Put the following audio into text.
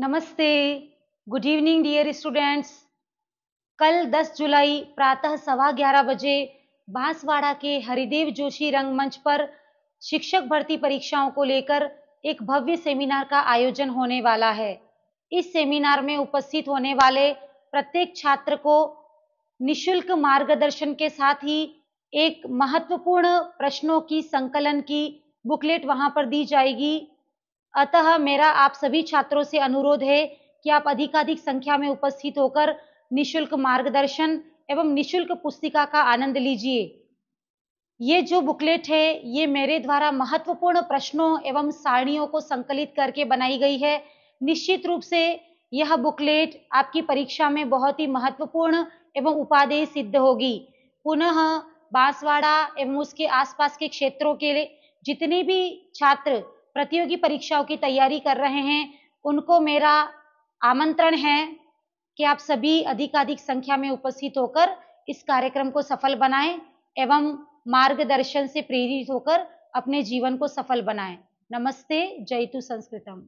नमस्ते good evening dear students कल 10 जुलाई प्रातः सवा ग्यारह बजे बांसवाड़ा के हरिदेव जोशी रंगमंच पर शिक्षक भर्ती परीक्षाओं को लेकर एक भव्य सेमिनार का आयोजन होने वाला है इस सेमिनार में उपस्थित होने वाले प्रत्येक छात्र को निशुल्क मार्गदर्शन के साथ ही एक महत्वपूर्ण प्रश्नों की संकलन की बुकलेट वहां पर दी जाएगी अतः मेरा आप सभी छात्रों से अनुरोध है कि आप अधिकाधिक संख्या में उपस्थित होकर निशुल्क मार्गदर्शन एवं निशुल्क पुस्तिका का आनंद लीजिए ये जो बुकलेट है ये मेरे द्वारा महत्वपूर्ण प्रश्नों एवं सारणियों को संकलित करके बनाई गई है निश्चित रूप से यह बुकलेट आपकी परीक्षा में बहुत ही महत्वपूर्ण एवं उपादेय सिद्ध होगी पुनः बांसवाड़ा एवं उसके आसपास के क्षेत्रों के जितने भी छात्र प्रतियोगी परीक्षाओं की तैयारी कर रहे हैं उनको मेरा आमंत्रण है कि आप सभी अधिकाधिक संख्या में उपस्थित होकर इस कार्यक्रम को सफल बनाएं एवं मार्गदर्शन से प्रेरित होकर अपने जीवन को सफल बनाएं नमस्ते जय तु संस्कृतम